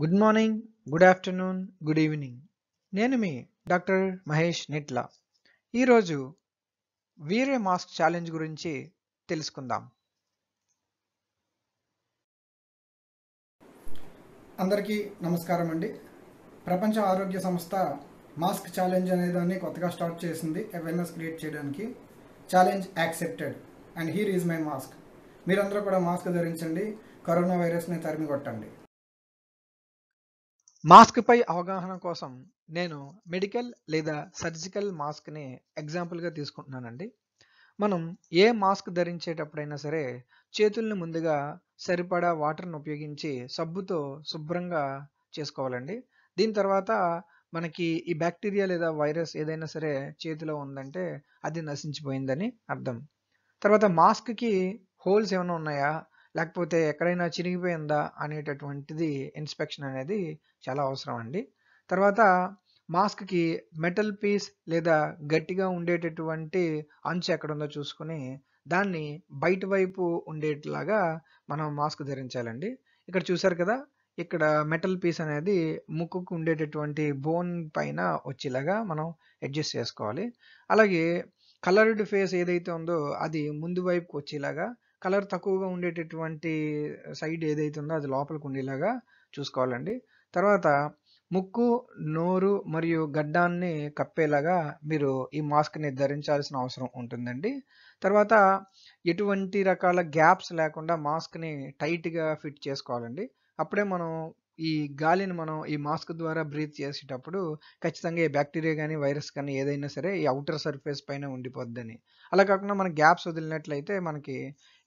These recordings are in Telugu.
good morning good afternoon good evening నేను మీ డాక్టర్ మహేష్ నిట్ల ఈరోజు వీరే మాస్క్ ఛాలెంజ్ గురించి తెలుసుకుందాం అందరికీ నమస్కారం అండి ప్రపంచ ఆరోగ్య సంస్థ మాస్క్ ఛాలెంజ్ అనే దాన్ని కొత్తగా స్టార్ట్ చేసింది అవేర్నెస్ క్రియేట్ చేయడానికి challenge accepted and here is my mask మీరందరూ కూడా మాస్క్ ధరించండి కరోనా వైరస్ని తరిమి కొట్టండి మాస్క్ పై అవగాహన కోసం నేను మెడికల్ లేదా సర్జికల్ మాస్క్ని ఎగ్జాంపుల్గా తీసుకుంటున్నానండి మనం ఏ మాస్క్ ధరించేటప్పుడైనా సరే చేతుల్ని ముందుగా సరిపడా వాటర్ని ఉపయోగించి సబ్బుతో శుభ్రంగా చేసుకోవాలండి దీని తర్వాత మనకి ఈ బ్యాక్టీరియా లేదా వైరస్ ఏదైనా సరే చేతిలో ఉందంటే అది నశించిపోయిందని అర్థం తర్వాత మాస్క్కి హోల్స్ ఏమైనా ఉన్నాయా లేకపోతే ఎక్కడైనా చిరిగిపోయిందా అనేటటువంటిది ఇన్స్పెక్షన్ అనేది చాలా అవసరం అండి తర్వాత మాస్క్కి మెటల్ పీస్ లేదా గట్టిగా ఉండేటటువంటి అంచు ఎక్కడుందో చూసుకుని దాన్ని బయట వైపు ఉండేట్లాగా మనం మాస్క్ ధరించాలండి ఇక్కడ చూసారు కదా ఇక్కడ మెటల్ పీస్ అనేది ముక్కుకు ఉండేటటువంటి బోన్ పైన వచ్చేలాగా మనం అడ్జస్ట్ చేసుకోవాలి అలాగే కలర్డ్ ఫేస్ ఏదైతే ఉందో అది ముందు వైపుకు వచ్చేలాగా కలర్ తక్కువగా ఉండేటటువంటి సైడ్ ఏదైతే ఉందో అది లోపలికి ఉండేలాగా చూసుకోవాలండి తర్వాత ముక్కు నోరు మరియు గడ్డాన్ని కప్పేలాగా మీరు ఈ మాస్క్ని ధరించాల్సిన అవసరం ఉంటుందండి తర్వాత ఎటువంటి రకాల గ్యాప్స్ లేకుండా మాస్క్ని టైట్గా ఫిట్ చేసుకోవాలండి అప్పుడే మనం ఈ గాలిని మనం ఈ మాస్క్ ద్వారా బ్రీత్ చేసేటప్పుడు ఖచ్చితంగా ఈ బ్యాక్టీరియా కానీ వైరస్ కానీ ఏదైనా సరే ఈ అవుటర్ సర్ఫేస్ పైన ఉండిపోద్దని అలా కాకుండా మనం గ్యాప్స్ వదిలినట్లయితే మనకి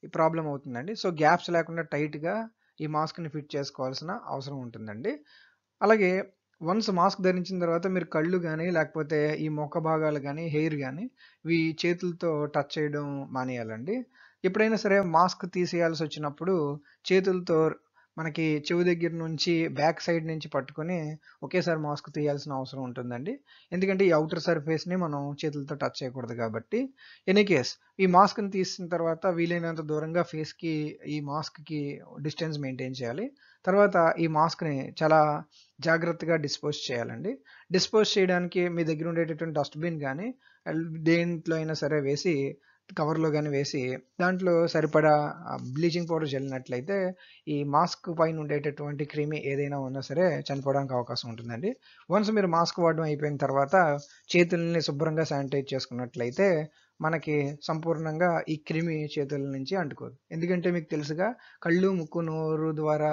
ఈ ప్రాబ్లం అవుతుందండి సో గ్యాప్స్ లేకుండా టైట్గా ఈ మాస్క్ని ఫిట్ చేసుకోవాల్సిన అవసరం ఉంటుందండి అలాగే వన్స్ మాస్క్ ధరించిన తర్వాత మీరు కళ్ళు కానీ లేకపోతే ఈ మొక్క భాగాలు కానీ హెయిర్ కానీ ఇవి చేతులతో టచ్ చేయడం మానేయాలండి ఎప్పుడైనా సరే మాస్క్ తీసేయాల్సి వచ్చినప్పుడు చేతులతో మనకి చెవి దగ్గర నుంచి బ్యాక్ సైడ్ నుంచి పట్టుకొని ఒకేసారి మాస్క్ తీయాల్సిన అవసరం ఉంటుందండి ఎందుకంటే ఈ అవుటర్ సర్ఫేస్ని మనం చేతులతో టచ్ చేయకూడదు కాబట్టి ఎనీ కేస్ ఈ మాస్క్ని తీసిన తర్వాత వీలైనంత దూరంగా ఫేస్కి ఈ మాస్క్కి డిస్టెన్స్ మెయింటైన్ చేయాలి తర్వాత ఈ మాస్క్ని చాలా జాగ్రత్తగా డిస్పోజ్ చేయాలండి డిస్పోజ్ చేయడానికి మీ దగ్గర ఉండేటటువంటి డస్ట్బిన్ కానీ దేంట్లో అయినా సరే వేసి కవర్లో కానీ వేసి దాంట్లో సరిపడా బ్లీచింగ్ పౌడర్ చల్లినట్లయితే ఈ మాస్క్ పైన ఉండేటటువంటి క్రీమి ఏదైనా ఉన్నా సరే చనిపోవడానికి అవకాశం ఉంటుందండి వన్స్ మీరు మాస్క్ వాడడం అయిపోయిన తర్వాత చేతుల్ని శుభ్రంగా శానిటైజ్ చేసుకున్నట్లయితే మనకి సంపూర్ణంగా ఈ క్రిమి చేతుల నుంచి అంటుకోదు ఎందుకంటే మీకు తెలుసుగా కళ్ళు ముక్కు నోరు ద్వారా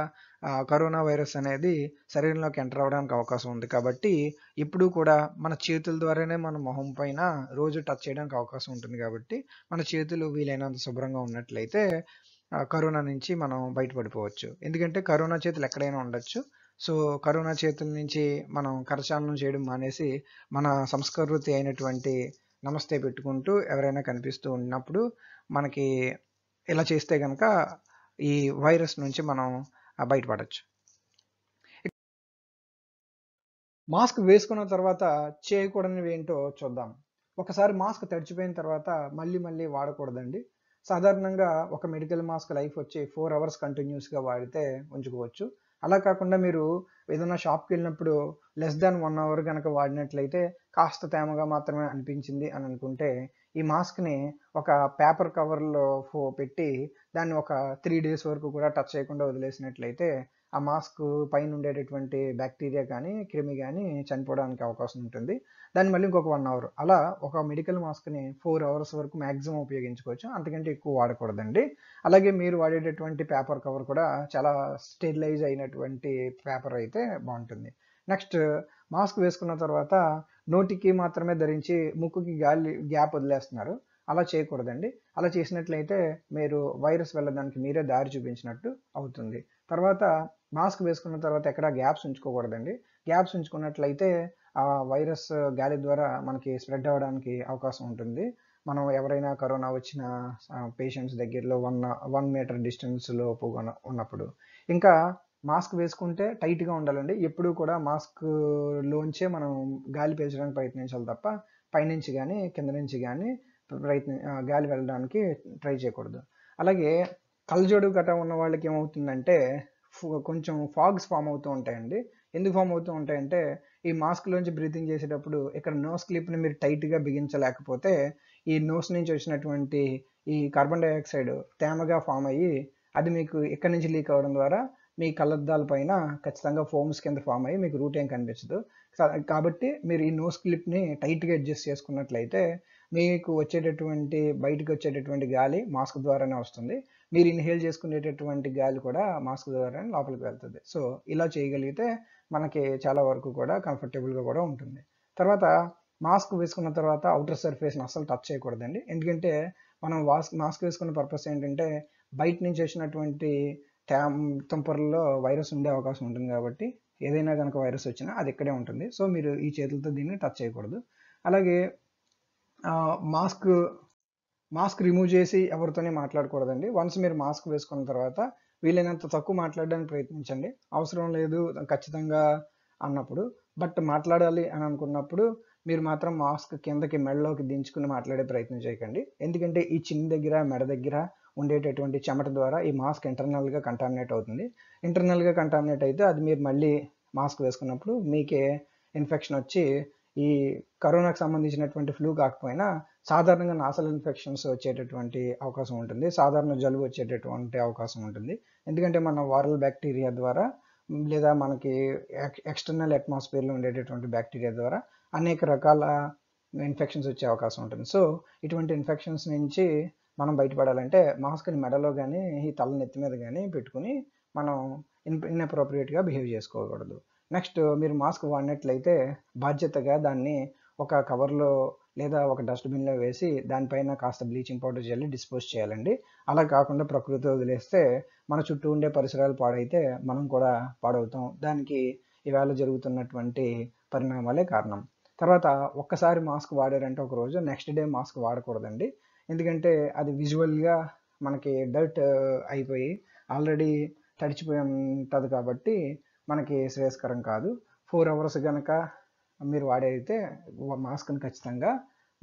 కరోనా వైరస్ అనేది శరీరంలోకి ఎంటర్ అవ్వడానికి అవకాశం ఉంది కాబట్టి ఇప్పుడు కూడా మన చేతుల ద్వారానే మన మొహం పైన రోజు టచ్ చేయడానికి అవకాశం ఉంటుంది కాబట్టి మన చేతులు వీలైనంత శుభ్రంగా ఉన్నట్లయితే కరోనా నుంచి మనం బయటపడిపోవచ్చు ఎందుకంటే కరోనా చేతులు ఎక్కడైనా ఉండొచ్చు సో కరోనా చేతుల నుంచి మనం కరచాలనం చేయడం మానేసి మన సంస్కృతి అయినటువంటి నమస్తే పెట్టుకుంటూ ఎవరైనా కనిపిస్తూ ఉన్నప్పుడు మనకి ఇలా చేస్తే కనుక ఈ వైరస్ నుంచి మనం బయటపడచ్చు మాస్క్ వేసుకున్న తర్వాత చేయకూడనివి ఏంటో చూద్దాం ఒకసారి మాస్క్ తడిచిపోయిన తర్వాత మళ్ళీ మళ్ళీ వాడకూడదండి సాధారణంగా ఒక మెడికల్ మాస్క్ లైఫ్ వచ్చి ఫోర్ అవర్స్ కంటిన్యూస్గా వాడితే ఉంచుకోవచ్చు అలా కాకుండా మీరు ఏదైనా షాప్కి వెళ్ళినప్పుడు లెస్ దాన్ వన్ అవర్ కనుక వాడినట్లయితే కాస్త తేమగా మాత్రమే అనిపించింది అని అనుకుంటే ఈ మాస్క్ని ఒక పేపర్ కవర్లో పెట్టి దాన్ని ఒక త్రీ డేస్ వరకు కూడా టచ్ చేయకుండా వదిలేసినట్లయితే ఆ మాస్క్ పైన ఉండేటటువంటి బ్యాక్టీరియా కానీ క్రిమి కానీ చనిపోవడానికి అవకాశం ఉంటుంది దాన్ని మళ్ళీ ఇంకొక వన్ అవర్ అలా ఒక మెడికల్ మాస్క్ని ఫోర్ అవర్స్ వరకు మ్యాక్సిమం ఉపయోగించుకోవచ్చు అంతకంటే ఎక్కువ వాడకూడదండి అలాగే మీరు వాడేటటువంటి పేపర్ కవర్ కూడా చాలా స్టెరిలైజ్ అయినటువంటి పేపర్ అయితే బాగుంటుంది నెక్స్ట్ మాస్క్ వేసుకున్న తర్వాత నోటికి మాత్రమే ధరించి ముక్కుకి గాలి గ్యాప్ వదిలేస్తున్నారు అలా చేయకూడదండి అలా చేసినట్లయితే మీరు వైరస్ వెళ్ళడానికి మీరే దారి చూపించినట్టు అవుతుంది తర్వాత మాస్క్ వేసుకున్న తర్వాత ఎక్కడా గ్యాప్స్ ఉంచుకోకూడదండి గ్యాప్స్ ఉంచుకున్నట్లయితే ఆ వైరస్ గాలి ద్వారా మనకి స్ప్రెడ్ అవ్వడానికి అవకాశం ఉంటుంది మనం ఎవరైనా కరోనా వచ్చిన పేషెంట్స్ దగ్గరలో వన్ వన్ మీటర్ డిస్టెన్స్ లోపు ఉన్నప్పుడు ఇంకా మాస్క్ వేసుకుంటే టైట్గా ఉండాలండి ఎప్పుడూ కూడా మాస్క్ లోంచే మనం గాలి పీల్చడానికి ప్రయత్నించాలి తప్ప పైనుంచి కానీ కింద నుంచి కానీ ప్రయత్ని గాలి వెళ్ళడానికి ట్రై చేయకూడదు అలాగే కళ్ళజోడు గట్రా ఉన్న వాళ్ళకి ఏమవుతుందంటే కొంచెం ఫాగ్స్ ఫామ్ అవుతూ ఉంటాయండి ఎందుకు ఫామ్ అవుతూ ఉంటాయంటే ఈ మాస్క్లోంచి బ్రీతింగ్ చేసేటప్పుడు ఇక్కడ నోస్ క్లిప్ని మీరు టైట్గా బిగించలేకపోతే ఈ నోస్ నుంచి వచ్చినటువంటి ఈ కార్బన్ డైఆక్సైడ్ తేమగా ఫామ్ అయ్యి అది మీకు ఇక్కడ నుంచి లీక్ అవ్వడం ద్వారా మీ కళ్ళద్దాల పైన ఖచ్చితంగా ఫోమ్స్ కింద ఫామ్ అయ్యి మీకు రూట్ ఏం కనిపించదు కాబట్టి మీరు ఈ నోస్ క్లిప్ని టైట్గా అడ్జస్ట్ చేసుకున్నట్లయితే మీకు వచ్చేటటువంటి బయటకు వచ్చేటటువంటి గాలి మాస్క్ ద్వారానే వస్తుంది మీరు ఇన్హేల్ చేసుకునేటటువంటి గాలి కూడా మాస్క్ ద్వారా లోపలికి వెళ్తుంది సో ఇలా చేయగలిగితే మనకి చాలా వరకు కూడా కంఫర్టబుల్గా కూడా ఉంటుంది తర్వాత మాస్క్ వేసుకున్న తర్వాత అవుటర్ సర్ఫేస్ని అసలు టచ్ చేయకూడదండి ఎందుకంటే మనం వాస్ మాస్క్ వేసుకున్న పర్పస్ ఏంటంటే బయట నుంచి వచ్చినటువంటి ట్యామ్ తుంపర్లో వైరస్ ఉండే అవకాశం ఉంటుంది కాబట్టి ఏదైనా కనుక వైరస్ వచ్చినా అది ఇక్కడే ఉంటుంది సో మీరు ఈ చేతులతో దీన్ని టచ్ చేయకూడదు అలాగే మాస్క్ మాస్క్ రిమూవ్ చేసి ఎవరితోనే మాట్లాడకూడదండి వన్స్ మీరు మాస్క్ వేసుకున్న తర్వాత వీలైనంత తక్కువ మాట్లాడడానికి ప్రయత్నించండి అవసరం లేదు ఖచ్చితంగా అన్నప్పుడు బట్ మాట్లాడాలి అని అనుకున్నప్పుడు మీరు మాత్రం మాస్క్ కిందకి మెడలోకి దించుకుని మాట్లాడే ప్రయత్నం చేయకండి ఎందుకంటే ఈ చిన్న దగ్గర మెడ దగ్గర ఉండేటటువంటి చెమట ద్వారా ఈ మాస్క్ ఇంటర్నల్గా కంటామినేట్ అవుతుంది ఇంటర్నల్గా కంటామినేట్ అయితే అది మీరు మళ్ళీ మాస్క్ వేసుకున్నప్పుడు మీకే ఇన్ఫెక్షన్ వచ్చి ఈ కరోనాకు సంబంధించినటువంటి ఫ్లూ కాకపోయినా సాధారణంగా నాసల్ ఇన్ఫెక్షన్స్ వచ్చేటటువంటి అవకాశం ఉంటుంది సాధారణ జలుబు వచ్చేటటువంటి అవకాశం ఉంటుంది ఎందుకంటే మనం వారల్ బ్యాక్టీరియా ద్వారా లేదా మనకి ఎక్స్టర్నల్ అట్మాస్ఫియర్లో ఉండేటటువంటి బ్యాక్టీరియా ద్వారా అనేక రకాల ఇన్ఫెక్షన్స్ వచ్చే అవకాశం ఉంటుంది సో ఇటువంటి ఇన్ఫెక్షన్స్ నుంచి మనం బయటపడాలంటే మాస్క్ని మెడలో కానీ ఈ తల నెత్తి మీద కానీ పెట్టుకుని మనం ఇన్ ఇన్అప్రోప్రియేట్గా బిహేవ్ చేసుకోకూడదు నెక్స్ట్ మీరు మాస్క్ వాడినట్లయితే బాధ్యతగా దాన్ని ఒక కవర్లో లేదా ఒక డస్ట్బిన్లో వేసి దానిపైన కాస్త బ్లీచింగ్ పౌడర్ చల్లి డిస్పోజ్ చేయాలండి అలా కాకుండా ప్రకృతి వదిలేస్తే మన చుట్టూ ఉండే పరిసరాలు పాడైతే మనం కూడా పాడవుతాం దానికి ఇవాళ జరుగుతున్నటువంటి పరిణామాలే కారణం తర్వాత ఒక్కసారి మాస్క్ వాడారంటే ఒక రోజు నెక్స్ట్ డే మాస్క్ వాడకూడదండి ఎందుకంటే అది విజువల్గా మనకి డర్ట్ uh, అయిపోయి ఆల్రెడీ తడిచిపోయి ఉంటుంది కాబట్టి మనకి శ్రేయస్కరం కాదు ఫోర్ అవర్స్ కనుక మీరు వాడేదైతే మాస్క్ని ఖచ్చితంగా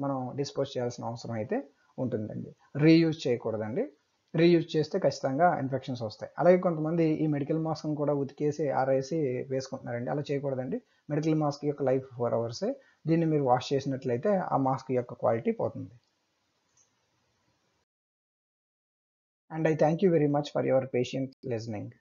మనం డిస్పోజ్ చేయాల్సిన అవసరం అయితే ఉంటుందండి రీయూజ్ చేయకూడదండి రీయూజ్ చేస్తే ఖచ్చితంగా ఇన్ఫెక్షన్స్ వస్తాయి అలాగే కొంతమంది ఈ మెడికల్ మాస్క్ని కూడా ఉతికేసి ఆరేసి వేసుకుంటున్నారండి అలా చేయకూడదండి మెడికల్ మాస్క్ యొక్క లైఫ్ ఫోర్ అవర్సే దీన్ని మీరు వాష్ చేసినట్లయితే ఆ మాస్క్ యొక్క క్వాలిటీ పోతుంది and I thank you very much for your patient listening